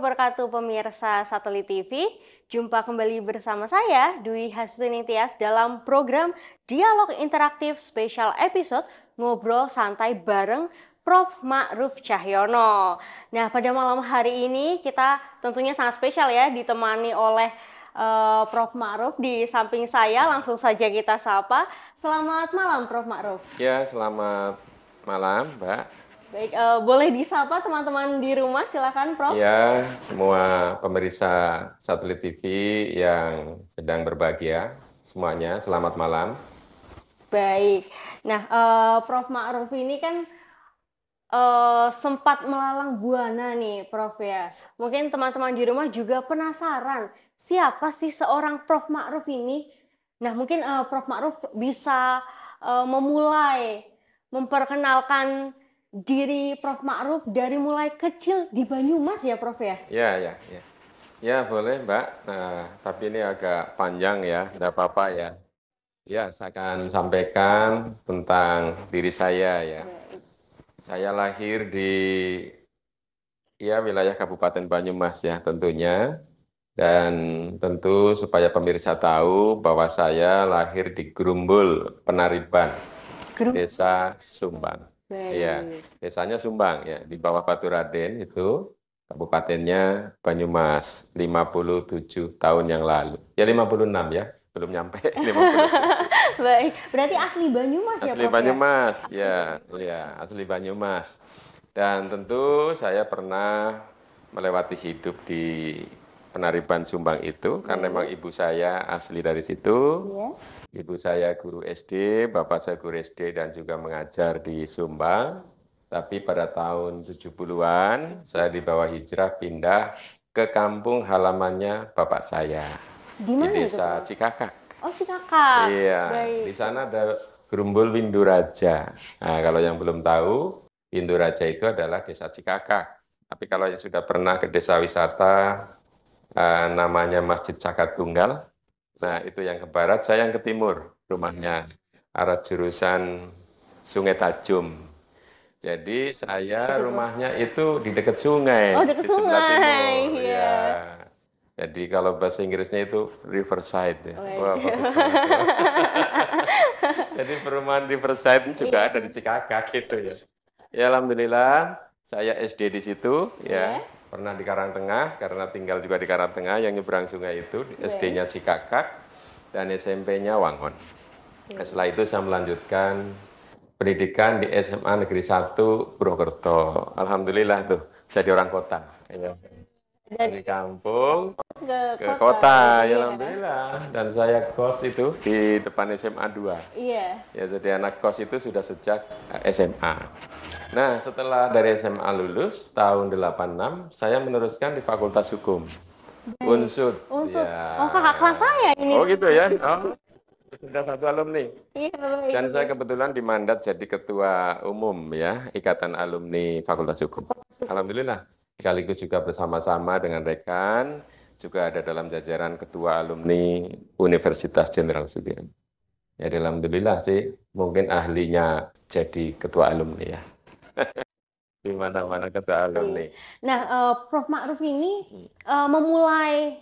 wabarakatuh pemirsa Satelit TV. Jumpa kembali bersama saya Dwi Hasuni dalam program Dialog Interaktif Special Episode Ngobrol Santai Bareng Prof. Ma'ruf Cahyono. Nah, pada malam hari ini kita tentunya sangat spesial ya ditemani oleh uh, Prof. Ma'ruf di samping saya. Langsung saja kita sapa. Selamat malam Prof. Ma'ruf. Ya, selamat malam Mbak. Baik, uh, boleh disapa teman-teman di rumah, silakan Prof. Ya, semua pemirsa satelit TV yang sedang berbahagia, semuanya selamat malam. Baik, nah uh, Prof. Ma'ruf ini kan uh, sempat melalang buana nih Prof ya. Mungkin teman-teman di rumah juga penasaran, siapa sih seorang Prof. Ma'ruf ini? Nah mungkin uh, Prof. Ma'ruf bisa uh, memulai memperkenalkan diri Prof Ma'ruf dari mulai kecil di Banyumas ya Prof ya? Ya, ya, ya. Ya boleh Mbak, nah, tapi ini agak panjang ya, tidak apa-apa ya. Ya, saya akan sampaikan tentang diri saya ya. Saya lahir di ya wilayah Kabupaten Banyumas ya tentunya. Dan tentu supaya pemirsa tahu bahwa saya lahir di Gerumbul, Penariban, Gerumbul. Desa Sumban. Iya, desanya Sumbang ya di bawah Batu Raden itu kabupatennya Banyumas 57 tahun yang lalu. Ya 56 ya, belum nyampe 57. Baik, berarti asli Banyumas ya, ya? asli ya Asli Banyumas, ya, asli. ya, asli Banyumas. Dan tentu saya pernah melewati hidup di Penariban Sumbang itu karena iya. memang ibu saya asli dari situ. Yeah. Ibu saya guru SD, bapak saya guru SD dan juga mengajar di Sumba. Tapi pada tahun 70-an saya dibawa hijrah pindah ke kampung halamannya bapak saya. Di mana Di desa itu? Cikakak. Oh, Cikakak. Iya. Baik. Di sana ada Gerumbul Winduraja. Nah, kalau yang belum tahu, Winduraja itu adalah desa Cikakak. Tapi kalau yang sudah pernah ke desa wisata eh, namanya Masjid Cakat Tunggal, Nah, itu yang ke barat, saya yang ke timur rumahnya. Arah jurusan Sungai Tajum. Jadi saya rumahnya itu di dekat sungai. Oh, dekat di sungai. Timur. Yeah. Ya. Iya. Jadi kalau bahasa Inggrisnya itu riverside ya. Oh, iya. Jadi perumahan riverside juga ada di Cikaka gitu ya. Ya alhamdulillah saya SD di situ ya. Iya pernah di Karang Tengah karena tinggal juga di Karang Tengah yang nyebrang sungai itu iya. SD-nya Cikakak dan SMP-nya Wangon. Okay. Iya. Nah, setelah itu saya melanjutkan pendidikan di SMA Negeri 1 Purwokerto. Alhamdulillah tuh jadi orang kota. Iya dari, kampung ke, ke kota, kota. ya iya, alhamdulillah kan? dan saya kos itu di depan SMA 2 iya ya jadi anak kos itu sudah sejak eh, SMA nah setelah dari SMA lulus tahun 86 saya meneruskan di Fakultas Hukum Baik. unsur unsur ya. oh kakak kelas saya ini oh gitu ya oh sudah satu alumni. Iya, iya, Dan saya kebetulan dimandat jadi ketua umum ya Ikatan Alumni Fakultas Hukum. Alhamdulillah sekaligus juga bersama-sama dengan rekan juga ada dalam jajaran ketua alumni Universitas Jenderal Sudirman. Ya, alhamdulillah sih mungkin ahlinya jadi ketua alumni ya. Di mana-mana ketua alumni. Nah, uh, Prof Ma'ruf ini uh, memulai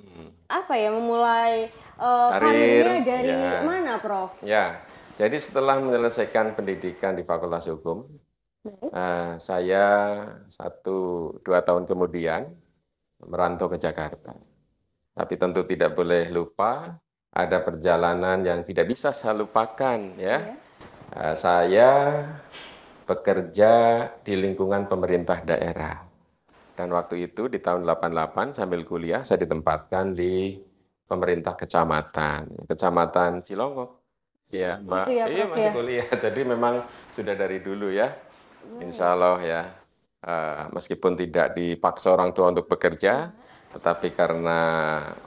hmm. apa ya? Memulai uh, karirnya dari ya. mana, Prof? Ya. Jadi setelah menyelesaikan pendidikan di Fakultas Hukum, uh, saya satu dua tahun kemudian merantau ke Jakarta. Tapi tentu tidak boleh lupa ada perjalanan yang tidak bisa saya lupakan ya. Uh, saya bekerja di lingkungan pemerintah daerah. Dan waktu itu di tahun 88 sambil kuliah saya ditempatkan di pemerintah kecamatan, kecamatan Cilongok. Ya, Mbak. Ya, iya, masih ya. kuliah. Jadi memang sudah dari dulu ya Hmm. Insya Allah ya. Uh, meskipun tidak dipaksa orang tua untuk bekerja, tetapi karena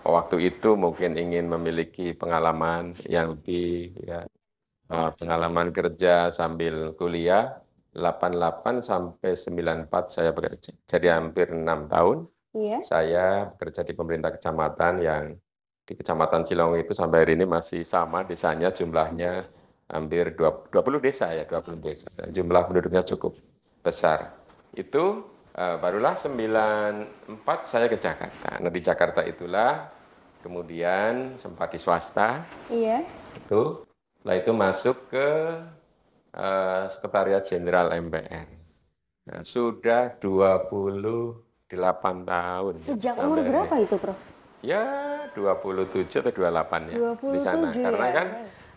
waktu itu mungkin ingin memiliki pengalaman yang lebih, ya, uh, pengalaman kerja sambil kuliah, 88 sampai 94 saya bekerja. Jadi hampir enam tahun yeah. saya bekerja di pemerintah kecamatan yang di Kecamatan Cilong itu sampai hari ini masih sama desanya jumlahnya hampir 20 desa ya, 20 desa. Jumlah penduduknya cukup besar. Itu uh, barulah 94 saya ke Jakarta. Nah, di Jakarta itulah kemudian sempat di swasta. Iya. Itu setelah itu masuk ke uh, Sekretariat Jenderal MPR. Nah, sudah 28 tahun. Ya Sejak umur berapa ini. itu, Prof? Ya, 27 atau 28 ya 27, di sana. Karena ya. kan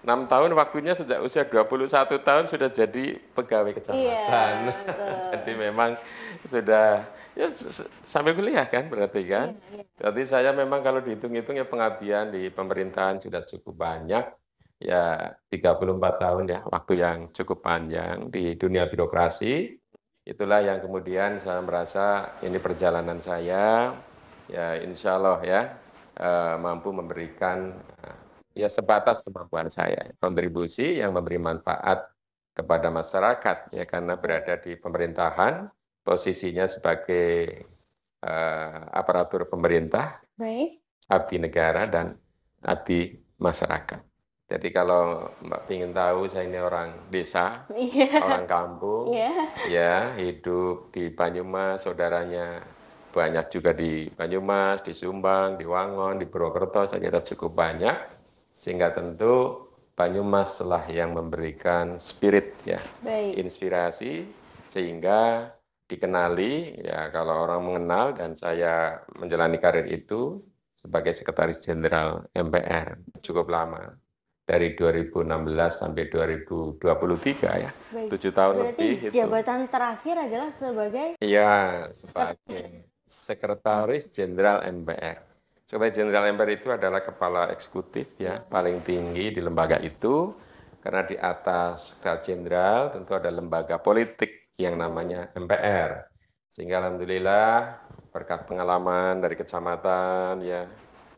6 tahun waktunya sejak usia 21 tahun sudah jadi pegawai kecamatan. Iya, jadi memang sudah ya sambil kuliah kan berarti kan. Iya, iya. Jadi saya memang kalau dihitung-hitung ya pengabdian di pemerintahan sudah cukup banyak. Ya 34 tahun ya waktu yang cukup panjang di dunia birokrasi. Itulah yang kemudian saya merasa ini perjalanan saya ya insya Allah ya eh, mampu memberikan eh, ya sebatas kemampuan saya. Kontribusi yang memberi manfaat kepada masyarakat ya karena berada di pemerintahan, posisinya sebagai uh, aparatur pemerintah, Baik. abdi negara dan abdi masyarakat. Jadi kalau Mbak ingin tahu saya ini orang desa, yeah. orang kampung, yeah. ya hidup di Banyumas, saudaranya banyak juga di Banyumas, di Sumbang, di Wangon, di Purwokerto, saya kira cukup banyak sehingga tentu Banyumas telah yang memberikan spirit ya Baik. inspirasi sehingga dikenali ya kalau orang mengenal dan saya menjalani karir itu sebagai sekretaris jenderal MPR cukup lama dari 2016 sampai 2023 ya. tujuh tahun Berarti lebih itu. Jabatan terakhir adalah sebagai Iya, sebagai sekretaris jenderal MPR. Sekretaris Jenderal MPR itu adalah kepala eksekutif ya, ya, paling tinggi di lembaga itu. Karena di atas Sekretaris Jenderal tentu ada lembaga politik yang namanya MPR. Sehingga alhamdulillah berkat pengalaman dari kecamatan ya,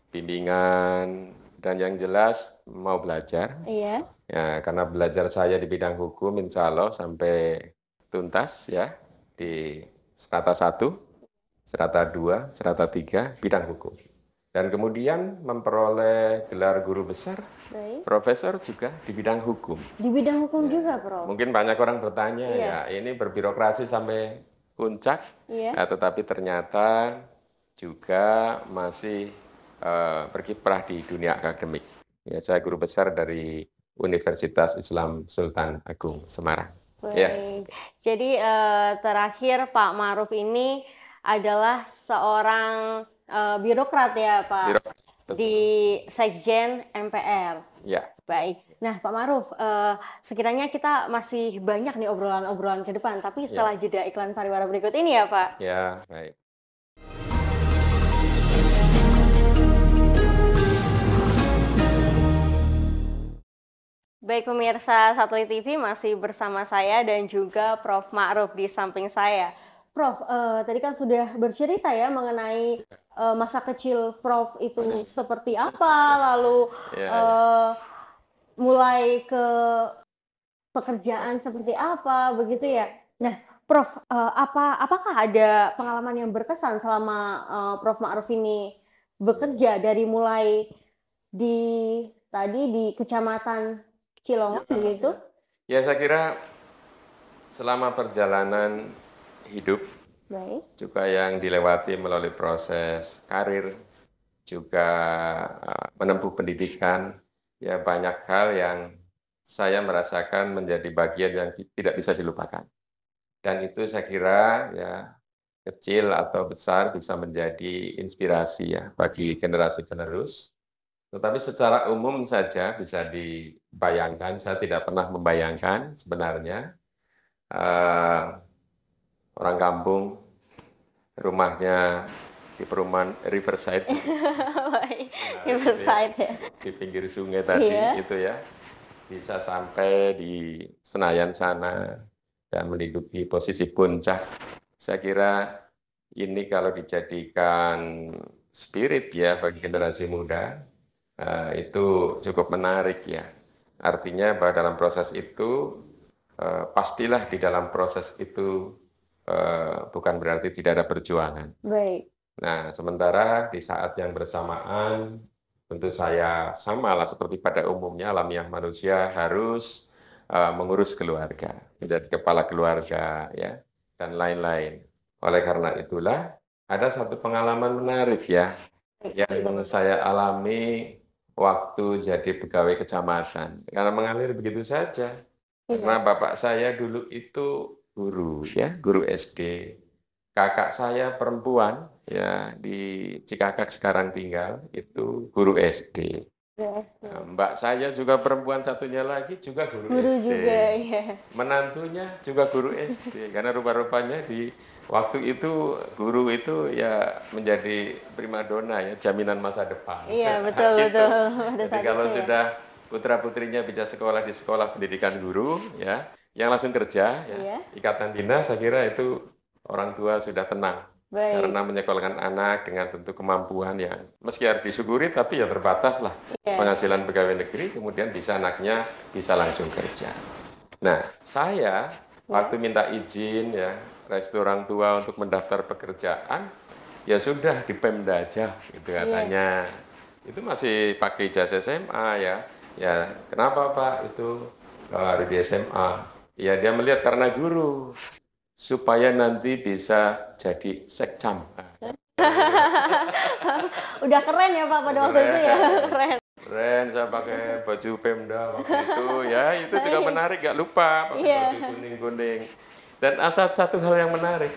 bimbingan dan yang jelas mau belajar. Iya. Ya, karena belajar saya di bidang hukum insya Allah sampai tuntas ya di strata 1, strata 2, strata 3 bidang hukum dan kemudian memperoleh gelar guru besar, Baik. profesor juga di bidang hukum. Di bidang hukum ya. juga, Prof. Mungkin banyak orang bertanya iya. ya, ini berbirokrasi sampai puncak, iya. nah, tetapi ternyata juga masih uh, berkiprah di dunia akademik. Ya, saya guru besar dari Universitas Islam Sultan Agung Semarang. Ya. Baik. Ya. Jadi uh, terakhir Pak Maruf ini adalah seorang uh, birokrat ya Pak birokrat. di Sekjen MPR. Ya. Baik. Nah Pak Maruf, uh, sekiranya kita masih banyak nih obrolan-obrolan ke depan, tapi ya. setelah ya. jeda iklan pariwara berikut ini ya Pak. Ya, baik. Baik pemirsa Satelit TV masih bersama saya dan juga Prof Ma'ruf di samping saya. Prof, eh, tadi kan sudah bercerita ya mengenai ya uh, masa kecil Prof itu seperti apa, lalu ya, uh, mulai ke pekerjaan seperti apa, begitu ya. Nah, Prof, uh, apa apakah ada pengalaman yang berkesan selama uh, Prof Ma'ruf ini bekerja dari mulai di tadi di kecamatan Cilongok iya. begitu? Ya, saya kira selama perjalanan hidup Baik. Juga yang dilewati melalui proses karir, juga eh, menempuh pendidikan, ya banyak hal yang saya merasakan menjadi bagian yang tidak bisa dilupakan. Dan itu saya kira ya kecil atau besar bisa menjadi inspirasi ya bagi generasi penerus. Tetapi secara umum saja bisa dibayangkan, saya tidak pernah membayangkan sebenarnya eh, orang kampung, rumahnya di perumahan Riverside. Nah, Riverside di, ya, ya. Di pinggir sungai tadi yeah. itu ya. Bisa sampai di Senayan sana dan menduduki posisi puncak. Saya kira ini kalau dijadikan spirit ya bagi generasi muda eh, itu cukup menarik ya. Artinya bahwa dalam proses itu eh, pastilah di dalam proses itu Eh, bukan berarti tidak ada perjuangan. Baik. Nah, sementara di saat yang bersamaan, tentu saya samalah seperti pada umumnya alamiah manusia harus eh, mengurus keluarga, menjadi kepala keluarga, ya, dan lain-lain. Oleh karena itulah, ada satu pengalaman menarik ya, yang saya alami waktu jadi pegawai kecamatan. Karena mengalir begitu saja. Iya. Karena bapak saya dulu itu guru ya, guru SD. Kakak saya perempuan ya di Cikakak sekarang tinggal itu guru SD. Nah, mbak saya juga perempuan satunya lagi juga guru, guru SD. Juga, ya. Menantunya juga guru SD karena rupa-rupanya di waktu itu guru itu ya menjadi primadona ya jaminan masa depan. Iya betul gitu. itu. betul. Jadi kalau ya. sudah putra putrinya bisa sekolah di sekolah pendidikan guru ya yang langsung kerja ya. Iya. ikatan dinas saya kira itu orang tua sudah tenang Baik. karena menyekolahkan anak dengan tentu kemampuan yang meski harus disyukuri tapi ya terbatas lah iya. penghasilan pegawai negeri kemudian bisa anaknya bisa langsung kerja nah saya iya. waktu minta izin ya restu orang tua untuk mendaftar pekerjaan ya sudah di Pemda aja gitu katanya yeah. itu masih pakai jas SMA ya ya kenapa Pak itu kalau harus di SMA Ya dia melihat karena guru supaya nanti bisa jadi sekcam. Udah keren ya Pak pada waktu itu ya, keren. Keren, saya pakai baju Pemda waktu itu ya, itu juga menarik, gak lupa pakai yeah. baju kuning-kuning. Dan asal satu hal yang menarik,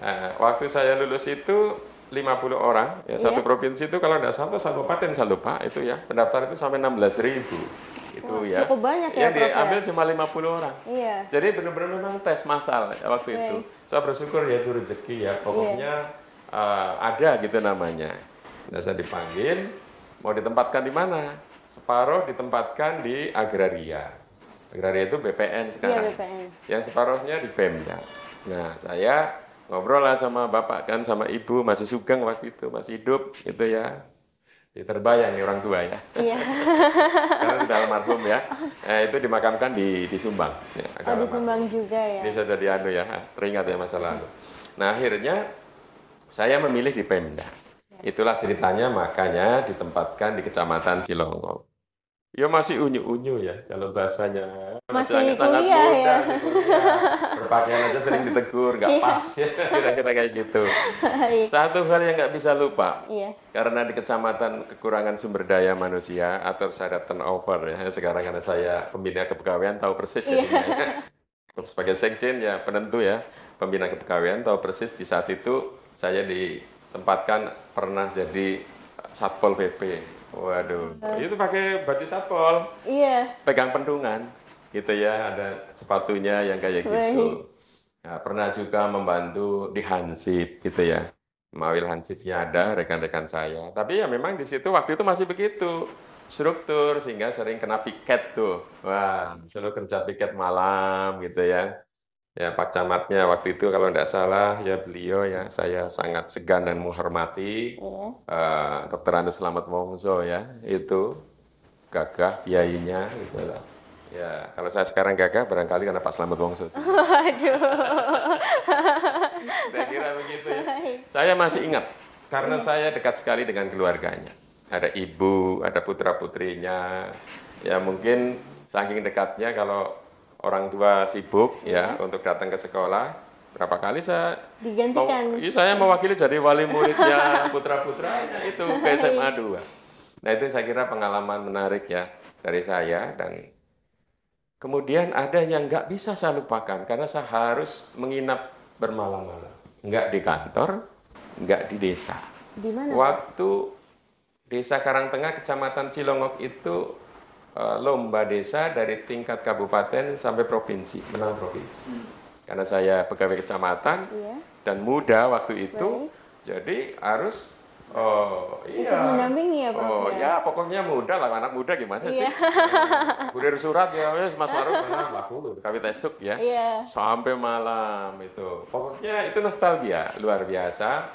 nah, waktu saya lulus itu 50 orang, ya, satu yeah. provinsi itu kalau tidak salah, satu kabupaten saya lupa itu ya, pendaftar itu sampai 16 ribu gitu Wah, ya. Cukup banyak ya. Yang ya? diambil ya? cuma 50 orang. Iya. Jadi benar-benar memang tes massal waktu Baik. itu. Saya bersyukur ya itu rezeki ya. Iya. Pokoknya iya. uh, ada gitu namanya. Nah, saya dipanggil mau ditempatkan di mana? Separuh ditempatkan di agraria. Agraria itu BPN iya, sekarang. Iya, BPN. Yang separuhnya di Pemda. Nah, saya ngobrol lah sama bapak kan sama ibu masih sugeng waktu itu masih hidup gitu ya jadi ya, terbayang nih orang tua ya. Iya. Karena sudah almarhum ya. Oh. Eh, itu dimakamkan di, di Sumbang. Ya, oh, di Sumbang juga ya. Ini sudah anu ya, ah, teringat ya masa lalu. Nah akhirnya saya memilih di Pemda. Itulah ceritanya makanya ditempatkan di Kecamatan Cilongong ya masih unyu-unyu ya kalau bahasanya masih, kuliah muda, ya. Gitu ya berpakaian aja sering ditegur nggak iya. pas ya kira-kira kayak gitu iya. satu hal yang nggak bisa lupa iya. karena di kecamatan kekurangan sumber daya manusia atau syarat turnover ya sekarang karena saya pembina kepegawaian tahu persis iya. jadinya iya. ya. sebagai sekjen ya penentu ya pembina kepegawaian tahu persis di saat itu saya ditempatkan pernah jadi satpol pp Waduh, itu pakai baju satpol. Iya. Pegang pendungan, gitu ya. Ada sepatunya yang kayak gitu. Nah, pernah juga membantu di Hansip, gitu ya. Mawil Hansipnya ada, rekan-rekan saya. Tapi ya memang di situ waktu itu masih begitu struktur sehingga sering kena piket tuh. Wah, selalu kerja piket malam gitu ya ya Pak Camatnya waktu itu kalau tidak salah ya beliau ya saya sangat segan dan menghormati yeah. Iya. uh, Dr. Andes Selamat Mongso ya itu gagah biayanya gitu lah. Ya, kalau saya sekarang gagah barangkali karena Pak Selamat Wongso. Waduh. saya kira begitu ya. Saya masih ingat karena hmm. saya dekat sekali dengan keluarganya. Ada ibu, ada putra-putrinya. Ya mungkin saking dekatnya kalau orang tua sibuk ya, ya untuk datang ke sekolah berapa kali saya digantikan mau, iya, saya mewakili jadi wali muridnya putra putra nah, itu iya. ke SMA dua. nah itu saya kira pengalaman menarik ya dari saya dan kemudian ada yang nggak bisa saya lupakan karena saya harus menginap bermalam-malam nggak di kantor nggak di desa di mana waktu desa Karangtengah kecamatan Cilongok itu Eh, lomba desa dari tingkat kabupaten sampai provinsi, menang provinsi. Hmm. Karena saya pegawai kecamatan iya. dan muda waktu itu, Baik. jadi harus oh iya. Ikut mendampingi ya, Prof. Oh iya. ya, pokoknya muda lah anak muda gimana iya. sih? Kurir surat ya, wes Mas Maruf nah, mana laku kami tesuk ya. Iya. Sampai malam itu. Pokoknya itu nostalgia luar biasa.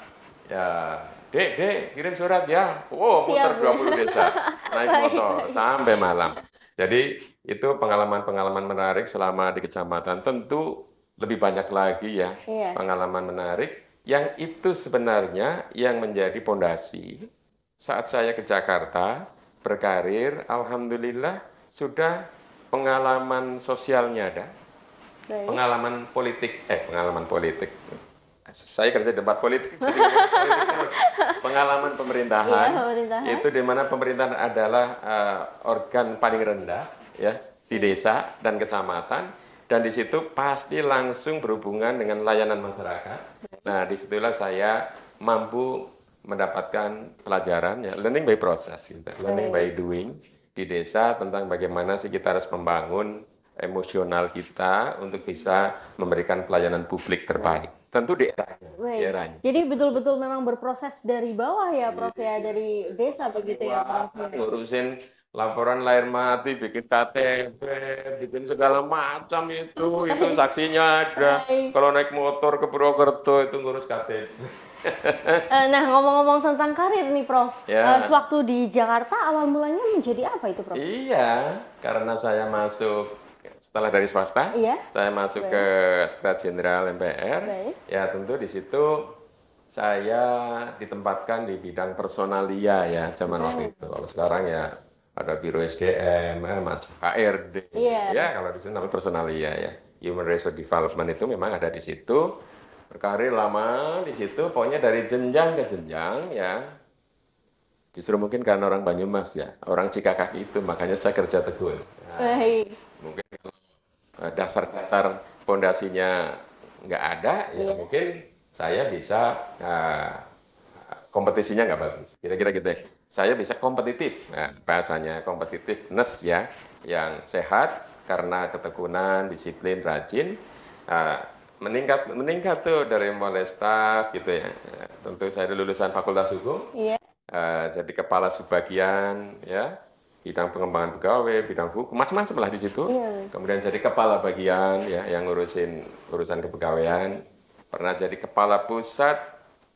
Ya, Dek, dek, kirim surat ya. Oh, putar Siap, 20 desa naik motor sampai malam. Jadi itu pengalaman-pengalaman menarik selama di kecamatan. Tentu lebih banyak lagi ya iya. pengalaman menarik yang itu sebenarnya yang menjadi pondasi. Saat saya ke Jakarta berkarir, alhamdulillah sudah pengalaman sosialnya ada. Baik. Pengalaman politik eh pengalaman politik saya kerja debat politik, jadi pengalaman pemerintahan, iya, pemerintahan itu di mana pemerintahan adalah uh, organ paling rendah ya di desa dan kecamatan dan di situ pasti langsung berhubungan dengan layanan masyarakat. Nah disitulah saya mampu mendapatkan pelajaran ya learning by process gitu. learning by doing di desa tentang bagaimana sih kita harus membangun emosional kita untuk bisa memberikan pelayanan publik terbaik tentu daerahnya. daerahnya. Jadi betul-betul memang berproses dari bawah ya, Prof ya, iya. dari desa begitu ya, Prof. Ya. Ngurusin laporan lahir mati, bikin KTP, bikin segala macam itu, itu saksinya ada. Kalau naik motor ke Purwokerto itu ngurus KTP. Eh, nah, ngomong-ngomong tentang karir nih, Prof. Ya. Eh, sewaktu di Jakarta, awal mulanya menjadi apa itu, Prof? Iya, karena saya masuk setelah dari swasta, iya. saya masuk Baik. ke Sekretariat Jenderal MPR. Baik. Ya tentu di situ saya ditempatkan di bidang personalia ya zaman Baik. waktu itu. Kalau sekarang ya ada biro SDM, eh, macam HRD. Iya. Ya kalau di sini namanya personalia ya. Human Resource Development itu memang ada di situ. Berkarir lama di situ, pokoknya dari jenjang ke jenjang ya Justru mungkin karena orang Banyumas ya, orang Cikakak itu, makanya saya kerja tegur. Ya. Nah, Baik. Mungkin eh, dasar-dasar pondasinya nggak ada, ya iya. mungkin saya bisa uh, kompetisinya nggak bagus. Kira-kira gitu ya. Saya bisa kompetitif, nah, bahasanya kompetitiveness ya, yang sehat karena ketekunan, disiplin, rajin, uh, meningkat meningkat tuh dari mulai staff gitu ya. Tentu saya lulusan Fakultas Hukum, yeah. Iya. uh, jadi kepala subbagian ya bidang pengembangan pegawai, bidang hukum, macam-macam lah di situ. Iya. Kemudian jadi kepala bagian ya yang ngurusin urusan kepegawaian. Pernah jadi kepala pusat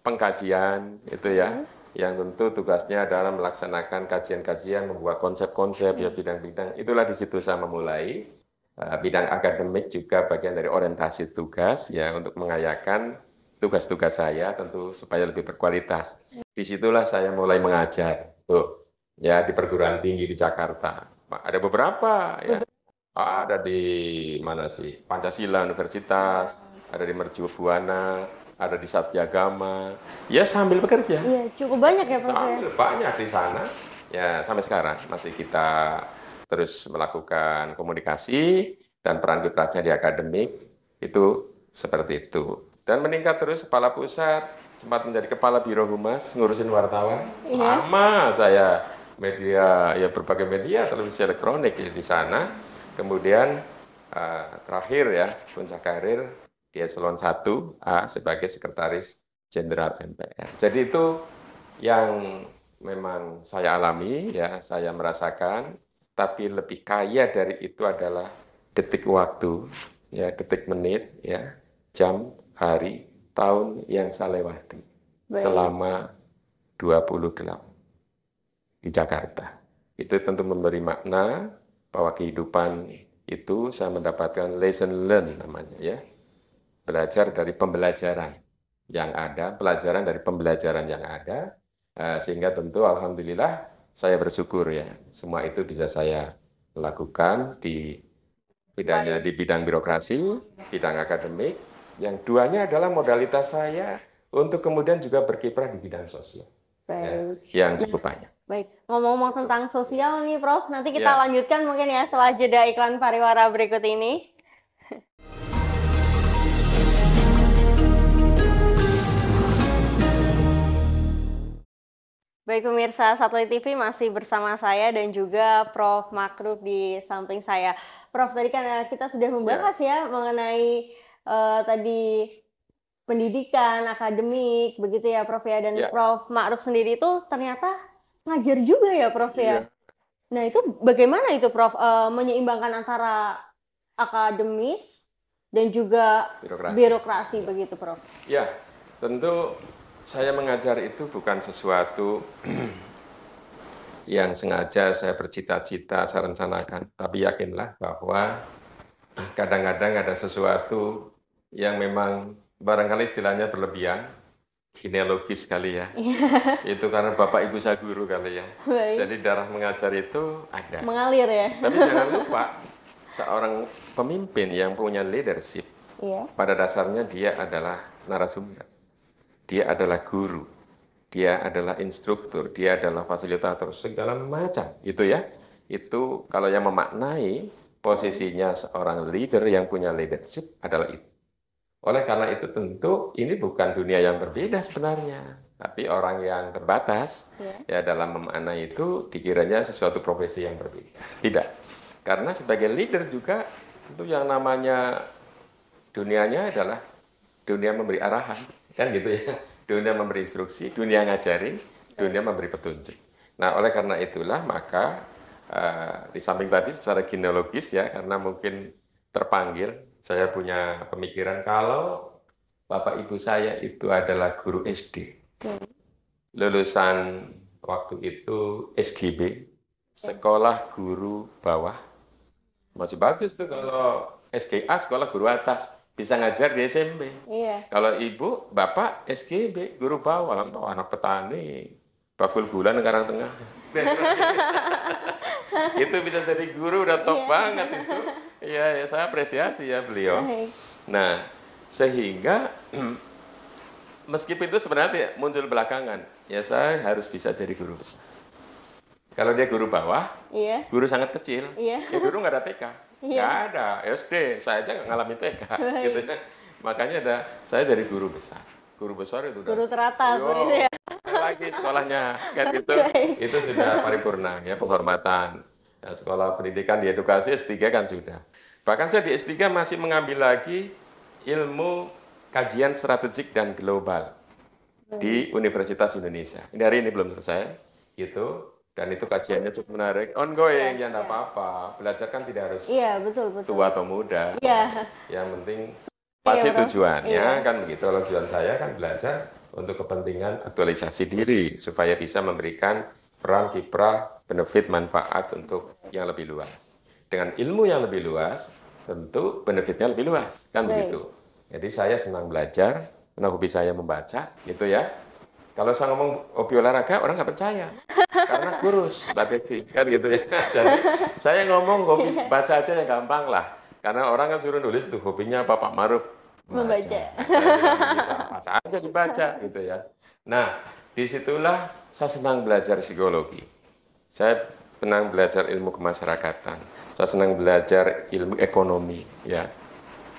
pengkajian itu ya. Mm. Yang tentu tugasnya adalah melaksanakan kajian-kajian, membuat konsep-konsep mm. ya bidang-bidang. Itulah di situ saya memulai. Eh, bidang akademik juga bagian dari orientasi tugas ya untuk mengayakan tugas-tugas saya tentu supaya lebih berkualitas. Disitulah saya mulai mengajar. Tuh ya di perguruan tinggi di Jakarta. Ada beberapa ya. Ada di mana sih? Pancasila Universitas, ada di Mercu Buana, ada di Satya Gama. Ya sambil bekerja. Iya, cukup banyak ya Pak. Sambil ya. banyak di sana. Ya, sampai sekarang masih kita terus melakukan komunikasi dan peran Gutratnya di akademik itu seperti itu. Dan meningkat terus kepala pusat, sempat menjadi kepala biro humas, ngurusin wartawan. Iya. Lama saya media ya berbagai media televisi elektronik ya, di sana. Kemudian uh, terakhir ya puncak karir di eselon 1 A sebagai sekretaris jenderal MPR. Jadi itu yang memang saya alami ya, saya merasakan tapi lebih kaya dari itu adalah detik waktu ya, detik menit ya, jam, hari, tahun yang saya lewati Baik. selama 28 di Jakarta. Itu tentu memberi makna bahwa kehidupan itu saya mendapatkan lesson learn namanya ya. Belajar dari pembelajaran yang ada, pelajaran dari pembelajaran yang ada. Eh, sehingga tentu Alhamdulillah saya bersyukur ya, semua itu bisa saya lakukan di tidak di bidang birokrasi, bidang akademik, yang duanya adalah modalitas saya untuk kemudian juga berkiprah di bidang sosial Ya, yang cukup banyak. Baik, ngomong-ngomong tentang sosial nih Prof, nanti kita ya. lanjutkan mungkin ya setelah jeda iklan pariwara berikut ini. Baik pemirsa Satelit TV masih bersama saya dan juga Prof Makruf di samping saya. Prof tadi kan eh, kita sudah membahas ya, ya mengenai uh, tadi pendidikan akademik begitu ya Prof ya dan ya. Prof Makruf sendiri itu ternyata ngajar juga ya Prof ya. Iya. Nah itu bagaimana itu Prof e, menyeimbangkan antara akademis dan juga birokrasi, birokrasi iya. begitu Prof? Ya tentu saya mengajar itu bukan sesuatu yang sengaja saya bercita-cita, saya rencanakan. Tapi yakinlah bahwa kadang-kadang ada sesuatu yang memang barangkali istilahnya berlebihan, genealogis kali ya. Iya. itu karena bapak ibu saya guru kali ya. Baik. Jadi darah mengajar itu ada. Mengalir ya. Tapi jangan lupa seorang pemimpin yang punya leadership iya. pada dasarnya dia adalah narasumber. Dia adalah guru. Dia adalah instruktur, dia adalah fasilitator segala macam itu ya. Itu kalau yang memaknai posisinya seorang leader yang punya leadership adalah itu. Oleh karena itu tentu ini bukan dunia yang berbeda sebenarnya, tapi orang yang terbatas ya, ya dalam memaknai itu dikiranya sesuatu profesi yang berbeda. Tidak. Karena sebagai leader juga itu yang namanya dunianya adalah dunia memberi arahan, kan gitu ya. Dunia memberi instruksi, dunia ngajarin, dunia memberi petunjuk. Nah, oleh karena itulah maka uh, di samping tadi secara genealogis ya karena mungkin terpanggil saya punya pemikiran kalau bapak ibu saya itu adalah guru SD. Lulusan waktu itu SGB, sekolah guru bawah. Masih bagus tuh kalau SGA sekolah guru atas bisa ngajar di SMP. Iya. Kalau ibu, bapak SGB guru bawah, Lampau, anak petani, bakul gula negara Tengah. itu bisa jadi guru udah top iya. banget itu. Iya, ya, saya apresiasi ya beliau. Okay. Iya, nah, sehingga meskipun itu sebenarnya muncul belakangan, ya saya harus bisa jadi guru besar. Kalau dia guru bawah, iya. guru sangat kecil, iya. ya guru nggak ada TK, iya. ada ya SD, saya aja ngalami TK, gitu kan. Makanya ada, saya jadi guru besar. Guru besar itu guru udah, teratas, yo, gitu ya. lagi sekolahnya, kan gitu, itu sudah paripurna ya penghormatan ya, sekolah pendidikan di edukasi S3 kan sudah. Bahkan saya di S3 masih mengambil lagi ilmu kajian strategik dan global di Universitas Indonesia. Ini hari ini belum selesai, gitu. Dan itu kajiannya cukup menarik, ongoing, ya, ya enggak apa-apa. Belajar kan tidak harus ya, betul, betul. tua atau muda. Ya. Yang penting iya, pasti ya, tujuannya, ya. kan begitu. Kalau tujuan saya kan belajar untuk kepentingan aktualisasi diri, supaya bisa memberikan peran kiprah benefit manfaat untuk yang lebih luas. Dengan ilmu yang lebih luas, tentu benefitnya lebih luas, kan Baik. begitu. Jadi saya senang belajar, karena hobi saya membaca, gitu ya. Kalau saya ngomong hobi olahraga, orang nggak percaya. Karena kurus, Mbak Devi, kan gitu ya. Jadi, saya ngomong hobi iya. baca aja yang gampang lah. Karena orang kan suruh nulis tuh hobinya apa Pak Maruf. Membaca. Nah, gitu, Pas aja dibaca, gitu ya. Nah, disitulah saya senang belajar psikologi saya senang belajar ilmu kemasyarakatan. Saya senang belajar ilmu ekonomi. Ya,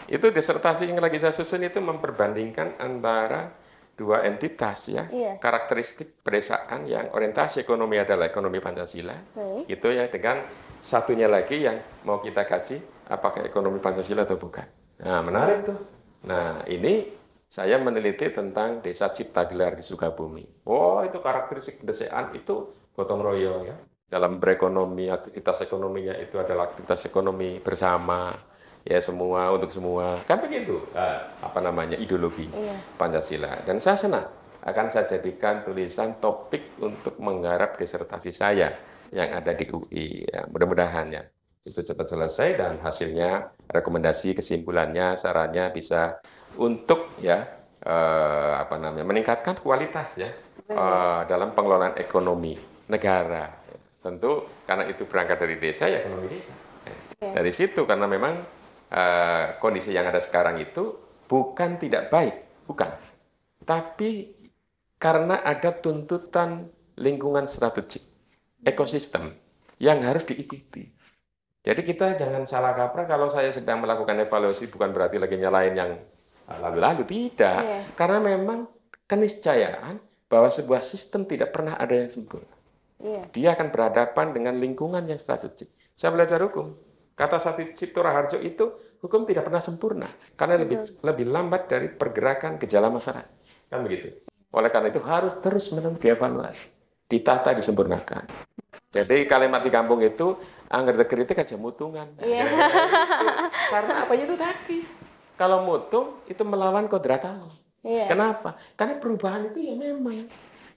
itu disertasi yang lagi saya susun itu memperbandingkan antara dua entitas ya iya. karakteristik pedesaan yang orientasi ekonomi adalah ekonomi Pancasila hmm. gitu ya dengan satunya lagi yang mau kita kaji apakah ekonomi Pancasila atau bukan nah menarik tuh nah ini saya meneliti tentang desa Cipta Gelar di Sukabumi oh itu karakteristik pedesaan itu gotong royong ya dalam berekonomi aktivitas ekonominya itu adalah aktivitas ekonomi bersama ya semua untuk semua kan begitu eh, apa namanya ideologi iya. Pancasila dan saya senang akan saya jadikan tulisan topik untuk menggarap disertasi saya yang ada di UI ya, mudah-mudahan ya itu cepat selesai dan hasilnya rekomendasi kesimpulannya sarannya bisa untuk ya eh, apa namanya meningkatkan kualitas ya eh, dalam pengelolaan ekonomi negara. Tentu karena itu berangkat dari desa ya ekonomi desa. Iya. Dari situ karena memang uh, kondisi yang ada sekarang itu bukan tidak baik, bukan. Tapi karena ada tuntutan lingkungan strategik, ekosistem yang harus diikuti. Jadi kita jangan salah kaprah kalau saya sedang melakukan evaluasi bukan berarti lagi nyalain yang eh, lalu-lalu tidak, yeah. karena memang keniscayaan bahwa sebuah sistem tidak pernah ada yang sempurna. Iya. Dia akan berhadapan dengan lingkungan yang strategik. Saya belajar hukum. Kata Sati Cipto Raharjo itu, hukum tidak pernah sempurna. Karena Betul. lebih, lebih lambat dari pergerakan gejala masyarakat. Kan begitu. Oleh karena itu harus terus menerus dievaluasi. Ditata, disempurnakan. Jadi kalimat di kampung itu, anggar kritik aja mutungan. Yeah. Iya. Gitu. karena apa itu tadi. Kalau mutung, itu melawan kodrat Allah. Yeah. Kenapa? Karena perubahan itu ya memang.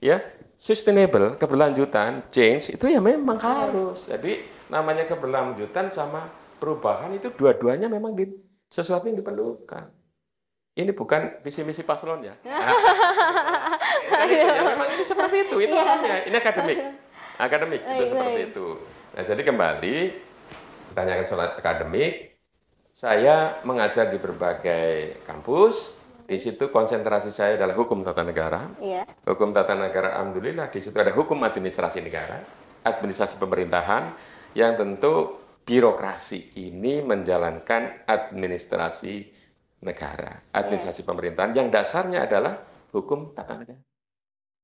Ya, sustainable, keberlanjutan, change itu ya memang harus. Jadi namanya keberlanjutan sama perubahan itu dua-duanya memang di, sesuatu yang diperlukan. Ini bukan visi misi paslon ya. Nah, ya memang ini seperti itu, itu iya. namanya. Ini akademik, akademik itu seperti itu. Nah jadi kembali ditanyakan soal akademik, saya mengajar di berbagai kampus, di situ konsentrasi saya adalah hukum tata negara. Iya. Hukum tata negara, alhamdulillah di situ ada hukum administrasi negara, administrasi pemerintahan, yang tentu birokrasi ini menjalankan administrasi negara, administrasi iya. pemerintahan yang dasarnya adalah hukum tata negara.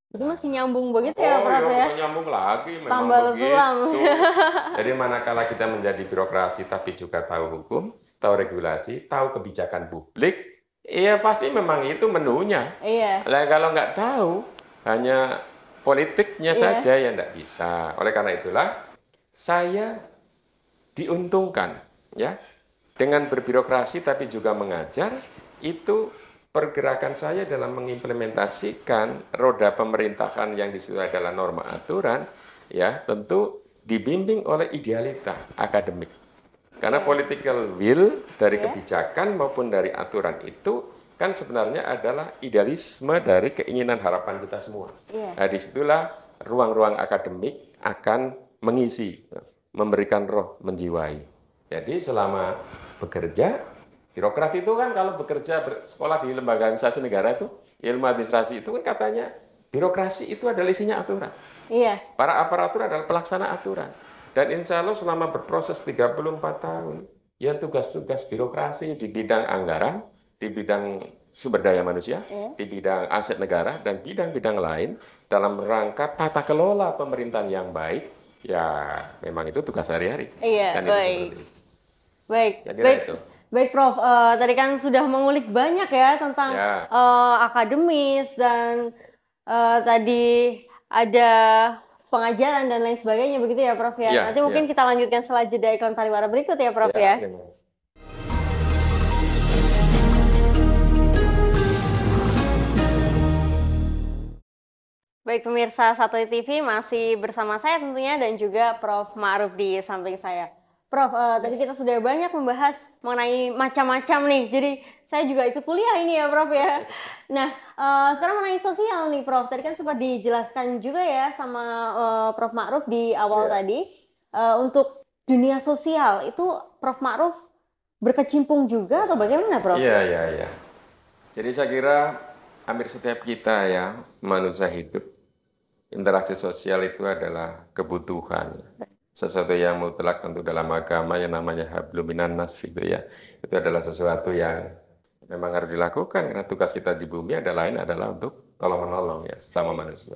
Jadi masih nyambung begitu ya, oh, iya, ya, Prof ya? nyambung lagi, memang Tambah begitu. Jadi manakala kita menjadi birokrasi tapi juga tahu hukum, tahu regulasi, tahu kebijakan publik, Iya pasti memang itu menunya. Iya. Lah kalau nggak tahu hanya politiknya iya. saja yang nggak bisa. Oleh karena itulah saya diuntungkan ya dengan berbirokrasi tapi juga mengajar itu pergerakan saya dalam mengimplementasikan roda pemerintahan yang disitu adalah norma aturan ya tentu dibimbing oleh idealita akademik karena political will dari yeah. kebijakan maupun dari aturan itu kan sebenarnya adalah idealisme dari keinginan harapan kita semua. Yeah. Nah, disitulah ruang-ruang akademik akan mengisi, memberikan roh menjiwai. Jadi selama bekerja, birokrat itu kan kalau bekerja sekolah di lembaga administrasi negara itu, ilmu administrasi itu kan katanya birokrasi itu adalah isinya aturan. Iya. Yeah. Para aparatur adalah pelaksana aturan. Dan insya Allah selama berproses 34 tahun, ya tugas-tugas birokrasi di bidang anggaran, di bidang sumber daya manusia, yeah. Hmm. di bidang aset negara, dan bidang-bidang lain dalam rangka tata kelola pemerintahan yang baik, ya memang itu tugas sehari-hari. Iya, yeah, baik. Baik, Jadi baik. Itu. Baik Prof, uh, tadi kan sudah mengulik banyak ya tentang yeah. Ya. uh, akademis dan uh, tadi ada pengajaran dan lain sebagainya begitu ya Prof ya. ya Nanti mungkin ya. kita lanjutkan setelah jeda iklan pariwara berikut ya Prof iya, ya. ya. Baik pemirsa Satelit TV masih bersama saya tentunya dan juga Prof Ma'ruf di samping saya. Prof, uh, tadi kita sudah banyak membahas mengenai macam-macam nih. Jadi saya juga ikut kuliah ini ya, Prof ya. Nah, uh, sekarang mengenai sosial nih, Prof. Tadi kan sempat dijelaskan juga ya sama uh, Prof Ma'ruf di awal yeah. tadi uh, untuk dunia sosial itu Prof Ma'ruf berkecimpung juga atau bagaimana, Prof? Iya, yeah, iya, yeah, iya. Yeah. Jadi saya kira hampir setiap kita ya manusia hidup interaksi sosial itu adalah kebutuhan sesuatu yang mutlak tentu dalam agama yang namanya habluminan nas gitu ya. Itu adalah sesuatu yang memang harus dilakukan karena tugas kita di bumi ada lain adalah untuk tolong menolong ya sesama manusia.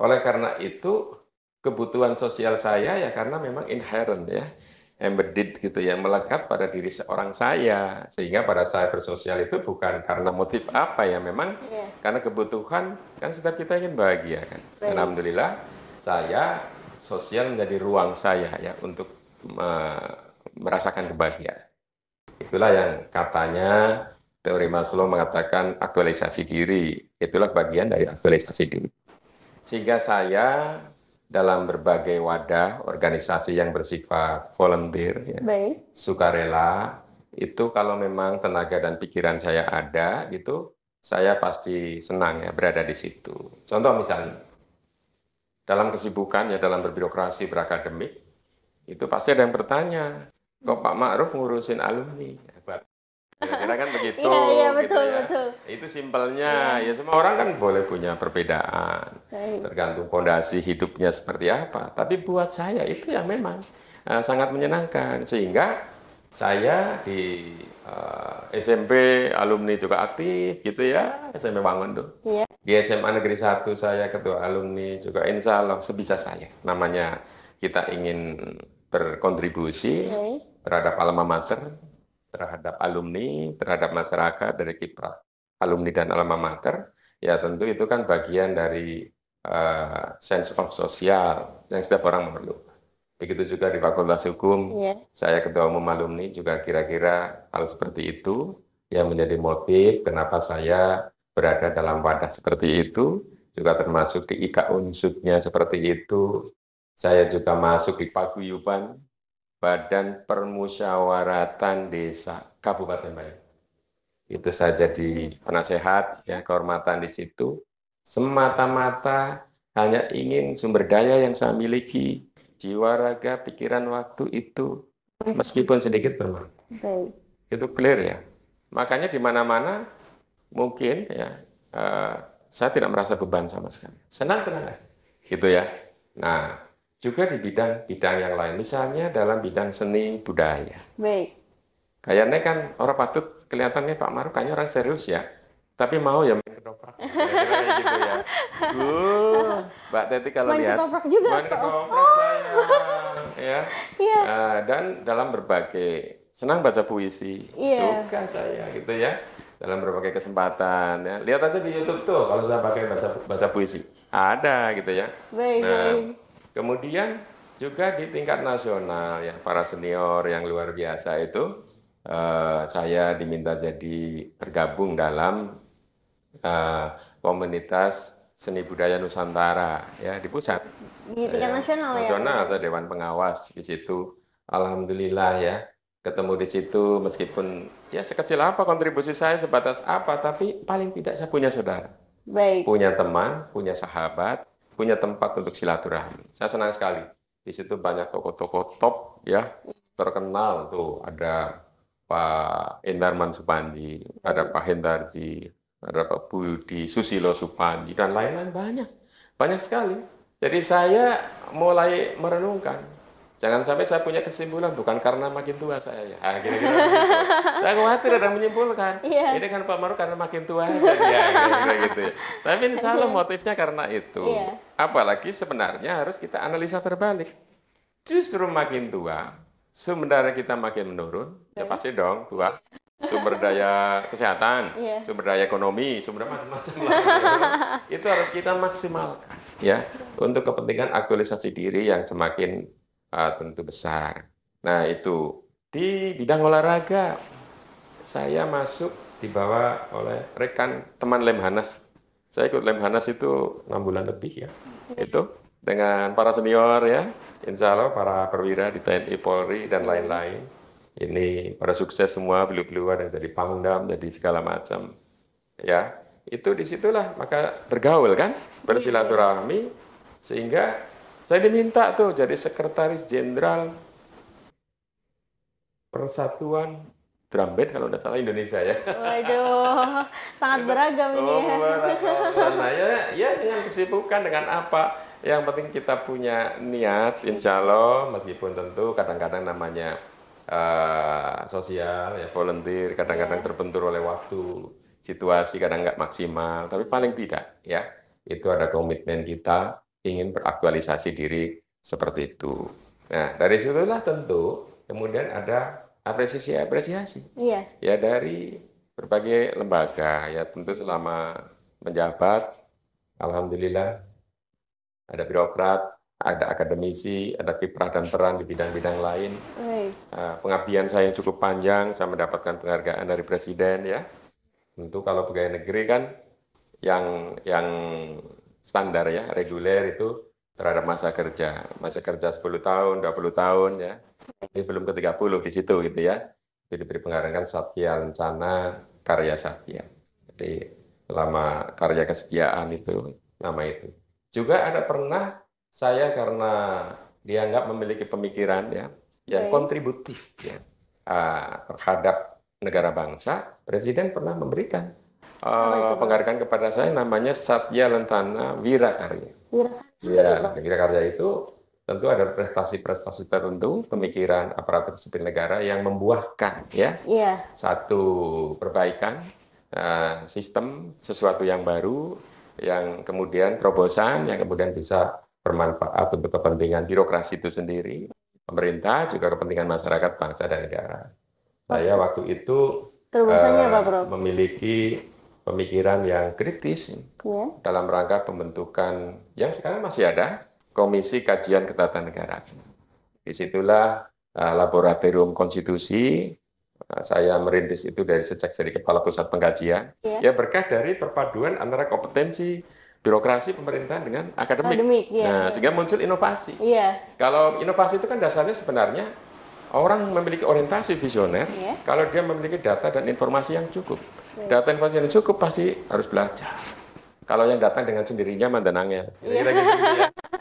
Oleh karena itu kebutuhan sosial saya ya karena memang inherent ya embedded gitu ya melekat pada diri seorang saya sehingga pada saya bersosial itu bukan karena motif apa ya memang yeah. karena kebutuhan kan setiap kita ingin bahagia kan. Right. Alhamdulillah saya sosial menjadi ruang saya ya untuk merasakan kebahagiaan. Itulah yang katanya teori Maslow mengatakan aktualisasi diri. Itulah bagian dari aktualisasi diri. Sehingga saya dalam berbagai wadah organisasi yang bersifat volunteer, ya, sukarela, itu kalau memang tenaga dan pikiran saya ada, gitu, saya pasti senang ya berada di situ. Contoh misalnya, dalam kesibukan ya dalam berbirokrasi, berakademik, itu pasti ada yang bertanya, kok Pak Ma'ruf ngurusin alumni? Kira-kira kan begitu. Iya, iya, gitu betul, gitu ya. betul. Itu simpelnya. Ya. ya semua orang kan boleh punya perbedaan. Baik. Tergantung fondasi hidupnya seperti apa. Tapi buat saya itu yang memang uh, sangat menyenangkan. Sehingga saya di uh, eh, SMP alumni juga aktif gitu ya, SMP Bangun tuh. Iya. Di SMA Negeri 1 saya ketua alumni juga insya Allah sebisa saya. Namanya kita ingin berkontribusi okay. terhadap alma mater, terhadap alumni, terhadap masyarakat dari kiprah alumni dan alma mater. Ya tentu itu kan bagian dari uh, sense of sosial yang setiap orang memerlukan. Begitu juga di Fakultas Hukum, yeah. saya ketua umum alumni juga kira-kira hal seperti itu yang menjadi motif kenapa saya berada dalam wadah seperti itu, juga termasuk di IKA unsubnya seperti itu. Saya juga masuk di Paguyuban Badan Permusyawaratan Desa Kabupaten Bali itu saja di penasehat ya kehormatan di situ semata-mata hanya ingin sumber daya yang saya miliki jiwa, raga, pikiran, waktu itu meskipun sedikit memang Okay. Itu clear ya. Makanya di mana-mana mungkin ya uh, saya tidak merasa beban sama sekali. Senang-senang Gitu ya. Nah, juga di bidang-bidang yang lain. Misalnya dalam bidang seni budaya. Baik. Kayaknya kan orang patut kelihatannya Pak Maruf kayaknya orang serius ya tapi mau ya main ketoprak gitu ya. Bu, uh, Mbak Teti kalau main lihat ketoprak juga main ketoprak oh. saya ya. Yeah. Iya. Nah, dan dalam berbagai senang baca puisi, yeah. suka saya gitu ya. Dalam berbagai kesempatan ya. Lihat aja di YouTube tuh kalau saya pakai baca baca puisi. Ada gitu ya. Baik, nah, baik. Kemudian juga di tingkat nasional ya para senior yang luar biasa itu Uh, saya diminta jadi tergabung dalam Eh, komunitas seni budaya Nusantara ya di pusat. Di tingkat ya, nasional ya. Nasional atau dewan pengawas di situ. Alhamdulillah ya ketemu di situ meskipun ya sekecil apa kontribusi saya sebatas apa tapi paling tidak saya punya saudara. Baik. Punya teman, punya sahabat, punya tempat untuk silaturahmi. Saya senang sekali. Di situ banyak toko-toko top ya terkenal tuh ada Pak Endarman Supandi, ada Pak Hendarji, ada Pak Budi Susilo Supandi dan lain-lain banyak banyak sekali jadi saya mulai merenungkan jangan sampai saya punya kesimpulan bukan karena makin tua saya ya nah, kira -gini saya khawatir ada menyimpulkan yeah. ini kan Pak Maru karena makin tua aja ya, -gini gitu tapi insya Allah iya. motifnya karena itu yeah. apalagi sebenarnya harus kita analisa terbalik. justru makin tua sementara kita makin menurun ya iya. pasti dong tua sumber daya kesehatan, yeah. sumber daya ekonomi, sumber macam-macam lah. Itu harus kita maksimalkan ya untuk kepentingan aktualisasi diri yang semakin uh, tentu besar. Nah, itu di bidang olahraga saya masuk dibawa oleh rekan teman Lemhanas. Saya ikut Lemhanas itu enam bulan lebih ya. Itu dengan para senior ya, insya Allah para perwira di TNI Polri dan lain-lain ini para sukses semua beliau-beliau ada dari Pangdam, jadi segala macam. Ya, itu disitulah maka bergaul kan, bersilaturahmi sehingga saya diminta tuh jadi sekretaris jenderal Persatuan drum band kalau tidak salah Indonesia ya. Waduh, sangat beragam ini. Ya. Oh, beragam. ya, ya dengan kesibukan dengan apa? Yang penting kita punya niat, insya Allah, meskipun tentu kadang-kadang namanya uh, sosial ya volunteer kadang-kadang yeah. terbentur oleh waktu situasi kadang nggak maksimal tapi paling tidak ya itu ada komitmen kita ingin beraktualisasi diri seperti itu nah dari situlah tentu kemudian ada apresiasi apresiasi iya. yeah. ya dari berbagai lembaga ya tentu selama menjabat alhamdulillah ada birokrat ada akademisi, ada kiprah dan peran di bidang-bidang lain. Right. Ah, pengabdian saya yang cukup panjang, saya mendapatkan penghargaan dari presiden ya. Tentu kalau pegawai negeri kan yang yang standar ya, reguler itu terhadap masa kerja. Masa kerja 10 tahun, 20 tahun ya. Ini belum ke 30 di situ gitu ya. Jadi diberi penghargaan kan Satya Lencana Karya Satya. Jadi lama karya kesetiaan itu nama itu. Juga ada pernah saya karena dianggap memiliki pemikiran ya yang okay. kontributif ya ah, terhadap negara bangsa, presiden pernah memberikan uh, oh, penghargaan kepada saya namanya Satya Lentana Wirakarya. Wirakarya. Ya, Wirakarya itu tentu ada prestasi-prestasi tertentu pemikiran aparatur sipil negara yang membuahkan ya yeah. satu perbaikan uh, sistem sesuatu yang baru yang kemudian terobosan yang kemudian bisa bermanfaat untuk kepentingan birokrasi itu sendiri, pemerintah juga kepentingan masyarakat, bangsa dan negara. Saya waktu itu uh, apa, Bro? Eh, memiliki pemikiran yang kritis yeah. Iya. dalam rangka pembentukan yang sekarang masih ada Komisi Kajian Ketatanegaraan. Disitulah uh, eh, laboratorium konstitusi eh, saya merintis itu dari sejak jadi kepala pusat pengkajian yeah. ya berkah dari perpaduan antara kompetensi birokrasi pemerintahan dengan akademik. akademik iya, nah, sehingga muncul inovasi. Iya. Kalau inovasi itu kan dasarnya sebenarnya orang memiliki orientasi visioner iya. kalau dia memiliki data dan informasi yang cukup. Iya. Data informasi yang cukup pasti harus belajar. Kalau yang datang dengan sendirinya mandanangnya. Iya. Gitu ya.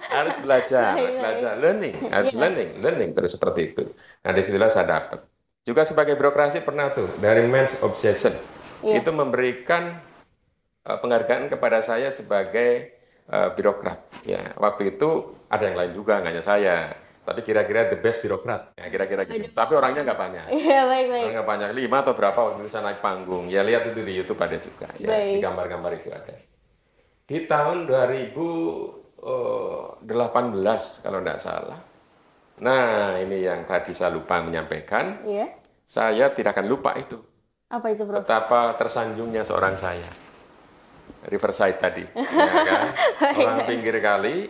harus belajar, iya, iya, belajar, learning, harus iya. learning, learning terus seperti itu. Nah, disitulah saya dapat. Juga sebagai birokrasi pernah tuh dari Men's Obsession iya. itu memberikan Eh, penghargaan kepada saya sebagai uh, birokrat. Ya, waktu itu ada yang lain juga, nggak hanya saya. Tapi kira-kira the best birokrat. Ya, kira-kira gitu. Aduh. Tapi orangnya nggak banyak. Iya, baik, baik. Orangnya nggak banyak. Lima atau berapa waktu itu saya naik panggung. Ya, lihat itu di Youtube ada juga. Ya, baik. di gambar-gambar itu ada. Di tahun 2018, eh, kalau nggak salah. Nah, ini yang tadi saya lupa menyampaikan. Iya. Saya tidak akan lupa itu. Apa itu, Prof? Betapa tersanjungnya seorang saya. Riverside tadi, ya kan? Orang pinggir kali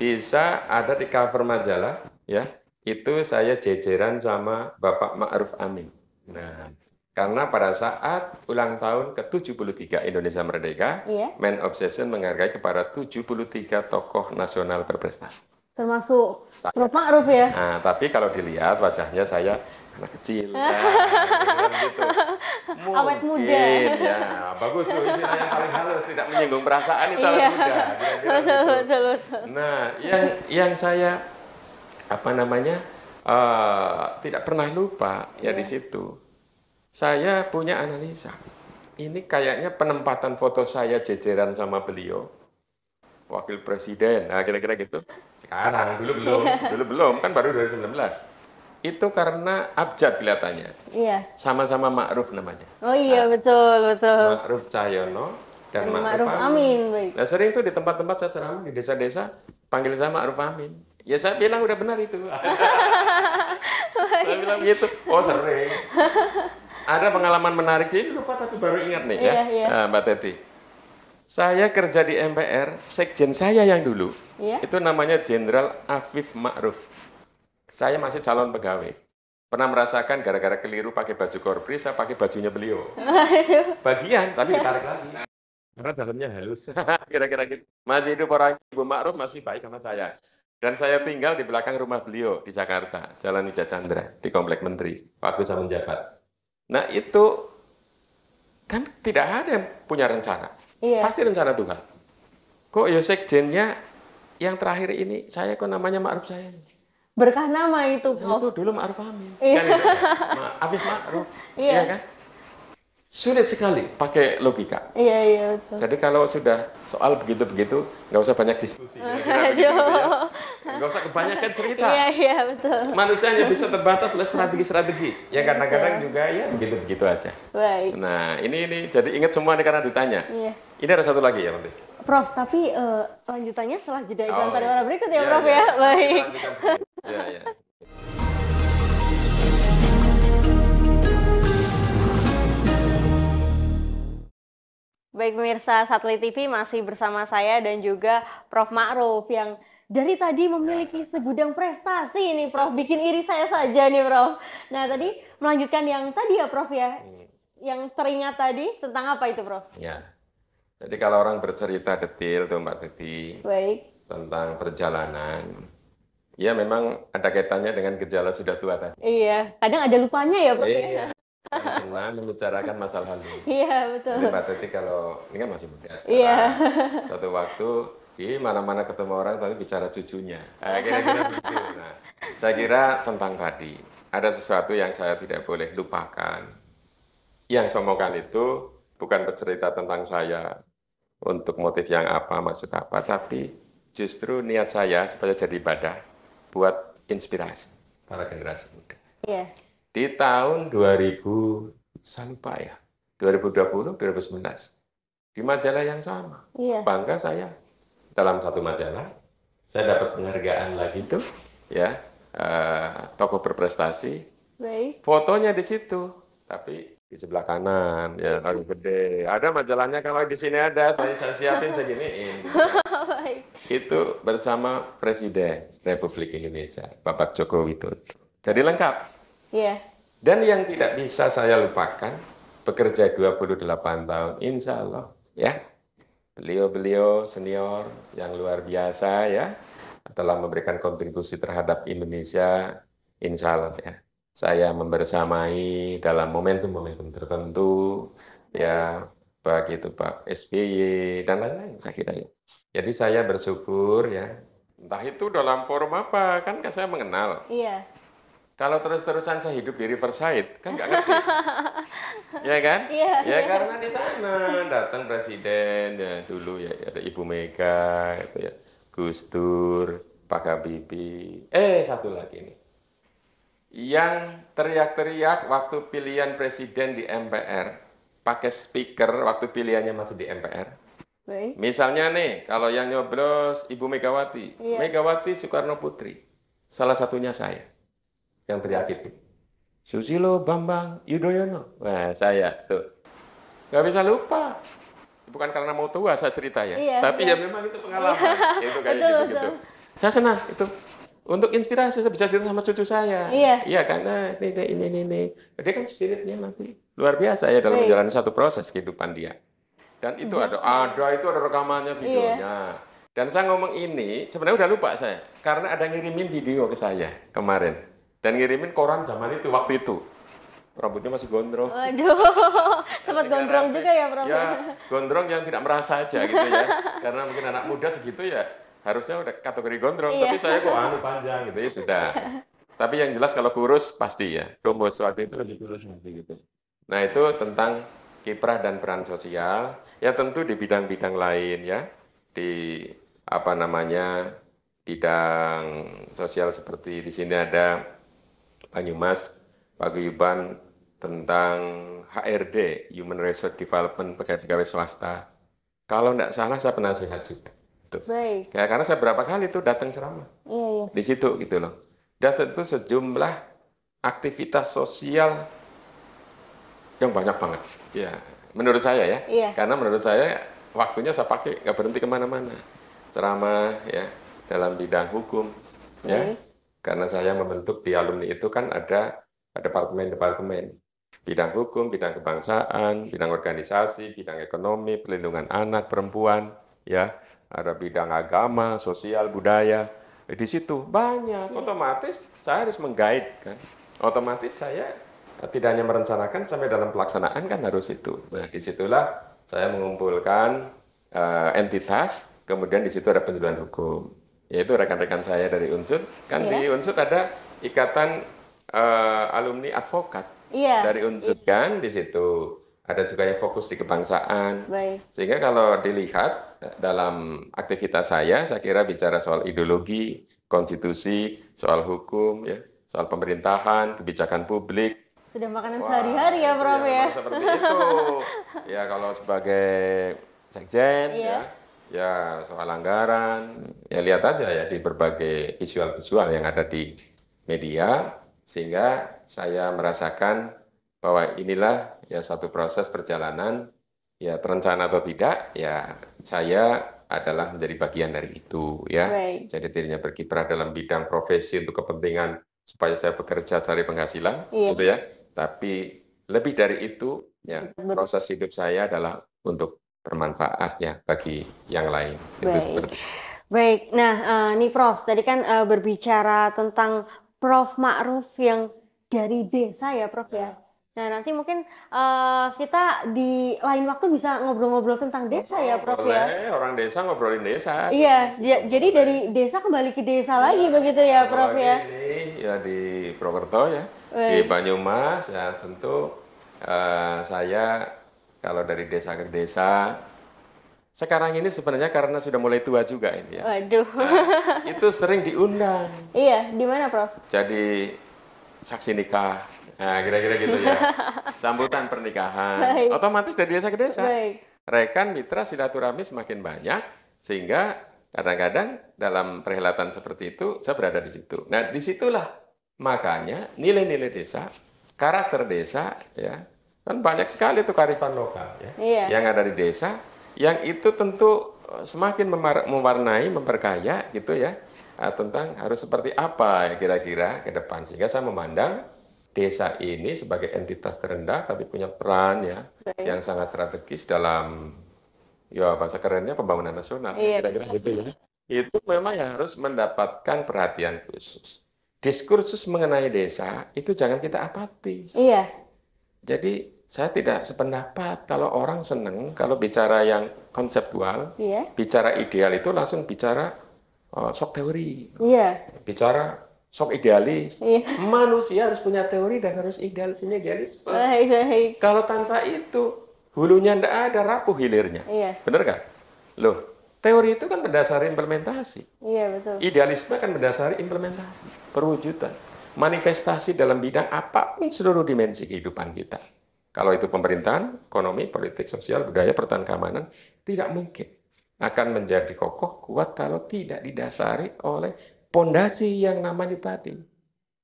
bisa ada di cover majalah, ya. Itu saya jejeran sama Bapak Ma'ruf Amin. Nah, karena pada saat ulang tahun ke-73 Indonesia Merdeka, iya. Man Obsession menghargai kepada 73 tokoh nasional berprestasi. Termasuk Prof. Ma'ruf ya? Nah, tapi kalau dilihat wajahnya saya anak kecil nah, gitu. Mungkin, awet muda ya bagus tuh istilah yang paling halus tidak menyinggung perasaan itu iya. awet muda kira -kira betul, gitu. betul, betul. nah yang yang saya apa namanya uh, tidak pernah lupa ya yeah. di iya. situ saya punya analisa ini kayaknya penempatan foto saya jejeran sama beliau wakil presiden nah kira-kira gitu sekarang dulu belum dulu belum kan baru 2019 itu karena abjad kelihatannya. Iya. Sama-sama Ma'ruf namanya. Oh iya, nah, betul, betul. Ma'ruf Cahyono dan Ma'ruf, Ma'ruf Amin. Amin. Baik. Nah, sering itu di tempat-tempat saya ceramah di desa-desa panggil saya Ma'ruf Amin. Ya saya bilang udah benar itu. saya bilang gitu. Oh, sering. Ada pengalaman menarik ini lupa tapi baru ingat nih ya. iya, ya. Iya. Nah, Mbak Teti. Saya kerja di MPR, sekjen saya yang dulu. Iya. Itu namanya Jenderal Afif Ma'ruf. Saya masih calon pegawai. Pernah merasakan gara-gara keliru pakai baju korpri, saya pakai bajunya beliau. Bagian, tapi ditarik lagi. Karena dalamnya halus. Kira-kira gitu. Masih hidup orang Ibu Ma'ruf masih baik sama saya. Dan saya tinggal di belakang rumah beliau di Jakarta, Jalan Ija Chandra, di Komplek Menteri, waktu saya menjabat. Nah itu kan tidak ada yang punya rencana. Iya. Pasti rencana Tuhan. Kok Yosek ya Jennya yang terakhir ini, saya kok namanya Ma'ruf saya berkah nama itu kok. Itu dulu Ma'ruf Amin. Iya. Kan, Ma'ruf Ma'ruf. Iya. iya. kan? Sulit sekali pakai logika. Iya, iya betul. Jadi kalau sudah soal begitu-begitu, nggak usah banyak diskusi. Ya. Nggak usah kebanyakan cerita. Iya, iya betul. Manusia hanya bisa terbatas oleh strategi-strategi. Ya kadang-kadang juga ya begitu-begitu aja. Baik. Nah, ini ini jadi ingat semua nih karena ditanya. Iya. Ini ada satu lagi ya nanti. Prof, tapi uh, lanjutannya setelah jeda iklan oh, pada iya. berikut ya, iya, Prof iya. ya. ya. Baik. Ya, ya Baik pemirsa Satelit TV masih bersama saya dan juga Prof Ma'ruf yang dari tadi memiliki segudang prestasi ini Prof, bikin iri saya saja nih Prof. Nah tadi melanjutkan yang tadi ya Prof ya, hmm. yang teringat tadi tentang apa itu Prof? Ya, jadi kalau orang bercerita detail tuh Mbak Titi Baik. tentang perjalanan, Iya memang ada kaitannya dengan gejala sudah tua tadi. Kan? Iya, kadang ada lupanya ya Pak. Iya. Semua membicarakan masalah lalu. Iya, betul. Jadi Pak Teti kalau ini kan masih muda sekarang. Iya. Suatu waktu di mana-mana ketemu orang tapi bicara cucunya. Nah, kira-kira Nah, saya kira tentang tadi ada sesuatu yang saya tidak boleh lupakan. Yang somokan itu bukan bercerita tentang saya untuk motif yang apa, maksud apa, tapi justru niat saya supaya jadi ibadah buat inspirasi para generasi muda. Iya. Di tahun 2000 saya lupa ya. 2020, 2019 di majalah yang sama. Iya. Bangga saya dalam satu majalah saya dapat penghargaan lagi tuh ya uh, eh, tokoh berprestasi. Baik. Fotonya di situ, tapi di sebelah kanan ya kalau gede ada majalahnya kalau di sini ada saya siapin segini itu bersama presiden Republik Indonesia Bapak Joko Widodo jadi lengkap iya yeah. dan yang tidak bisa saya lupakan bekerja 28 tahun insya Allah ya beliau-beliau senior yang luar biasa ya telah memberikan kontribusi terhadap Indonesia insya Allah ya saya membersamai dalam momentum-momentum tertentu ya baik itu Pak SBY dan lain-lain saya kira ya. Jadi saya bersyukur ya entah itu dalam forum apa kan kan saya mengenal. Iya. Kalau terus-terusan saya hidup di Riverside kan nggak ngerti. ya kan? Iya. Ya iya. karena di sana datang presiden ya dulu ya, ya ada Ibu Mega gitu ya. Gus Dur, Pak Habibie. Eh satu lagi nih yang teriak-teriak waktu pilihan presiden di MPR pakai speaker waktu pilihannya masuk di MPR. Baik. Misalnya nih, kalau yang nyoblos Ibu Megawati, iya. Megawati Soekarno Putri, salah satunya saya yang teriak itu. Susilo Bambang Yudhoyono, wah saya tuh nggak bisa lupa. Bukan karena mau tua saya cerita ya, iya, tapi iya. ya memang itu pengalaman, iya. itu kayak gitu-gitu. Saya senang itu untuk inspirasi saya bisa cerita sama cucu saya. Iya. Iya karena ini ini ini ini. Dia kan spiritnya nanti luar biasa ya dalam menjalani satu proses kehidupan dia. Dan itu iya. ada ada itu ada rekamannya iya. videonya. Iya. Dan saya ngomong ini sebenarnya udah lupa saya karena ada ngirimin video ke saya kemarin dan ngirimin koran zaman itu waktu itu rambutnya masih gondrong. Aduh, sempat gondrong juga ya, Prof. Ya, gondrong yang tidak merasa aja gitu ya. Karena mungkin anak muda segitu ya, harusnya udah kategori gondrong, iya. tapi saya kok anu panjang gitu ya sudah. tapi yang jelas kalau kurus pasti ya, kumus waktu itu lebih kurus nanti gitu. Nah itu tentang kiprah dan peran sosial, ya tentu di bidang-bidang lain ya, di apa namanya bidang sosial seperti di sini ada Banyumas, Paguyuban tentang HRD, Human Resource Development pegawai-pegawai swasta. Kalau tidak salah saya pernah sehat juga gitu. Baik. Ya, karena saya berapa kali itu datang ceramah. Iya, iya. Di situ gitu loh. Dan tentu sejumlah aktivitas sosial yang banyak banget. Ya, menurut saya ya. Iya. Karena menurut saya waktunya saya pakai nggak berhenti kemana-mana. Ceramah ya dalam bidang hukum ya. Baik. Karena saya membentuk di alumni itu kan ada departemen-departemen bidang hukum, bidang kebangsaan, bidang organisasi, bidang ekonomi, perlindungan anak, perempuan, ya ada bidang agama, sosial, budaya. Nah, di situ banyak. Otomatis saya harus menggait kan. Otomatis saya tidak hanya merencanakan sampai dalam pelaksanaan kan harus itu. Nah, situlah saya mengumpulkan uh, entitas, kemudian di situ ada penjualan hukum. Yaitu rekan-rekan saya dari Unsud, kan yeah. di iya. Unsud ada ikatan uh, alumni advokat yeah. dari unsur kan di situ ada juga yang fokus di kebangsaan. Baik. Sehingga kalau dilihat eh, dalam aktivitas saya, saya kira bicara soal ideologi, konstitusi, soal hukum, ya, soal pemerintahan, kebijakan publik. Sudah makanan sehari-hari ya, Prof iya, ya. Seperti itu. ya kalau sebagai sekjen, ya, iya. ya ya soal anggaran ya lihat aja ya di berbagai visual-visual yang ada di media sehingga saya merasakan bahwa inilah ya satu proses perjalanan ya terencana atau tidak ya saya adalah menjadi bagian dari itu ya. Right. Jadi dirinya berkiprah dalam bidang profesi untuk kepentingan supaya saya bekerja cari penghasilan yeah. gitu ya. Tapi lebih dari itu ya proses hidup saya adalah untuk bermanfaat ya bagi yang lain. Baik. Itu seperti. Baik. Nah, uh, nih Prof, tadi kan uh, berbicara tentang Prof Ma'ruf yang dari desa ya, Prof ya Nah, nanti mungkin uh, kita di lain waktu bisa ngobrol-ngobrol tentang desa oh, ya, Prof ya. boleh. ya. orang desa ngobrolin desa. Iya, jadi, jadi dari desa kembali ke desa lagi begitu ya, Prof ya. Ini, ya di Prokerto ya, Baik. di Banyumas ya tentu uh, saya kalau dari desa ke desa sekarang ini sebenarnya karena sudah mulai tua juga ini ya. Waduh. Nah, itu sering diundang. Iya, di mana, Prof? Jadi saksi nikah. Nah, kira-kira gitu ya. Sambutan pernikahan. Baik. Otomatis dari desa ke desa. Baik. Rekan mitra silaturahmi semakin banyak sehingga kadang-kadang dalam perhelatan seperti itu saya berada di situ. Nah, disitulah makanya nilai-nilai desa, karakter desa ya. Kan banyak sekali tuh karifan lokal ya. Iya. Yang ada di desa yang itu tentu semakin mewarnai, memperkaya gitu ya Ah, tentang harus seperti apa kira-kira ke depan sehingga saya memandang desa ini sebagai entitas terendah tapi punya peran ya Baik. yang sangat strategis dalam ya bahasa kerennya pembangunan nasional iya. kira-kira gitu ya itu memang yang harus mendapatkan perhatian khusus diskursus mengenai desa itu jangan kita apatis iya jadi saya tidak sependapat kalau orang seneng kalau bicara yang konseptual iya. bicara ideal itu langsung bicara sok teori. Iya. Bicara sok idealis. Iya. Manusia harus punya teori dan harus ideal punya idealisme. Nah, iya, iya. Kalau tanpa itu hulunya ndak ada rapuh hilirnya. Iya. Bener nggak? Loh, teori itu kan berdasar implementasi. Iya betul. Idealisme kan berdasar implementasi, perwujudan, manifestasi dalam bidang apapun seluruh dimensi kehidupan kita. Kalau itu pemerintahan, ekonomi, politik, sosial, budaya, pertahanan, keamanan, tidak mungkin akan menjadi kokoh kuat kalau tidak didasari oleh pondasi yang namanya tadi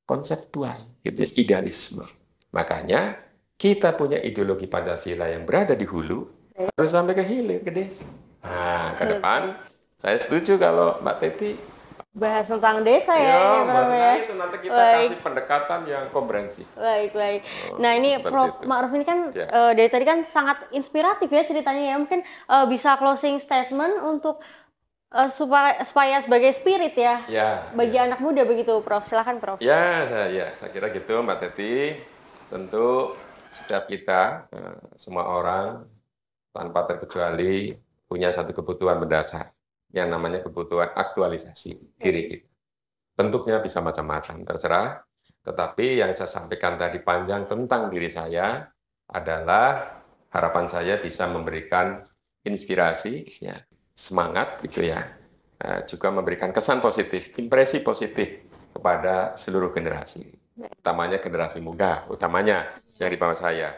konseptual gitu idealisme makanya kita punya ideologi Pancasila yang berada di hulu harus sampai ke hilir ke desa nah ke depan saya setuju kalau Mbak Teti bahas tentang desa ya, ya bahas ya. Nah itu nanti kita baik. kasih pendekatan yang komprehensif. Baik baik. Oh, nah ini Prof Ma'ruf ini kan ya. uh, dari tadi kan sangat inspiratif ya ceritanya ya mungkin uh, bisa closing statement untuk uh, supaya supaya sebagai spirit ya, ya bagi ya. anak muda begitu Prof silahkan Prof. Ya saya ya saya kira gitu Mbak Teti tentu setiap kita semua orang tanpa terkecuali punya satu kebutuhan mendasar yang namanya kebutuhan aktualisasi diri kita. Bentuknya bisa macam-macam, terserah. Tetapi yang saya sampaikan tadi panjang tentang diri saya adalah harapan saya bisa memberikan inspirasi, ya, semangat gitu ya, nah, juga memberikan kesan positif, impresi positif kepada seluruh generasi, utamanya generasi muda, utamanya yang di bawah saya.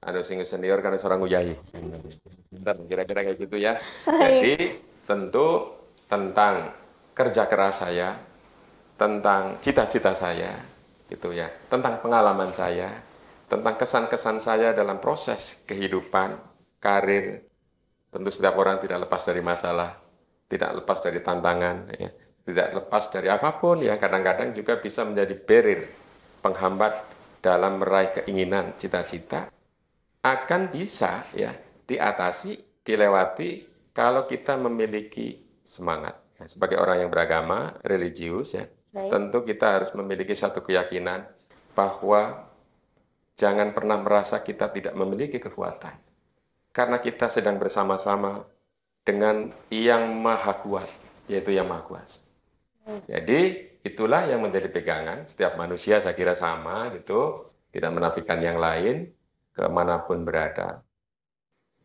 Anu singgung senior karena seorang ujai, Kira-kira kayak gitu ya. Jadi tentu tentang kerja keras saya, tentang cita-cita saya, gitu ya, tentang pengalaman saya, tentang kesan-kesan saya dalam proses kehidupan, karir. Tentu setiap orang tidak lepas dari masalah, tidak lepas dari tantangan, ya, tidak lepas dari apapun yang Kadang-kadang juga bisa menjadi barrier, penghambat dalam meraih keinginan, cita-cita akan bisa ya diatasi, dilewati kalau kita memiliki semangat ya, sebagai orang yang beragama religius ya Baik. tentu kita harus memiliki satu keyakinan bahwa jangan pernah merasa kita tidak memiliki kekuatan karena kita sedang bersama-sama dengan yang maha kuat yaitu yang maha kuasa jadi itulah yang menjadi pegangan setiap manusia saya kira sama gitu tidak menafikan yang lain kemanapun berada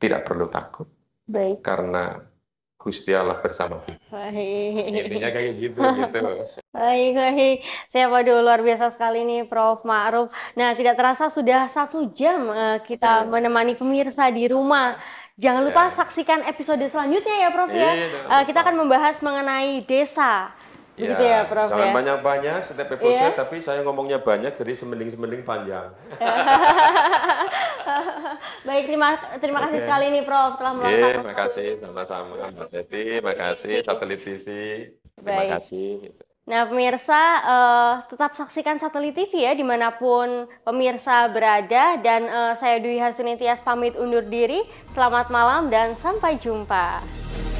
tidak perlu takut Baik. Karena Gusti Allah bersama Baik. Intinya kayak gitu gitu. Baik, baik. Saya waduh luar biasa sekali nih Prof Ma'ruf. Nah, tidak terasa sudah satu jam eh, kita iya. menemani pemirsa di rumah. Jangan lupa ya. saksikan episode selanjutnya ya Prof iya, ya. ya. Kita akan membahas mengenai desa. Gitu ya, gitu ya, Prof. Jangan ya? banyak-banyak ya? setiap episode, iya. yeah. tapi saya ngomongnya banyak, jadi semending-semending panjang. Baik, terima terima okay. kasih sekali nih, Prof. Telah meluangkan yeah, Terima kasih, sama-sama. Mbak terima kasih. Satelit TV, terima Baik. kasih. Nah, pemirsa, uh, tetap saksikan Satelit TV ya, dimanapun pemirsa berada. Dan uh, saya Dwi Hasunitias pamit undur diri. Selamat malam dan sampai jumpa.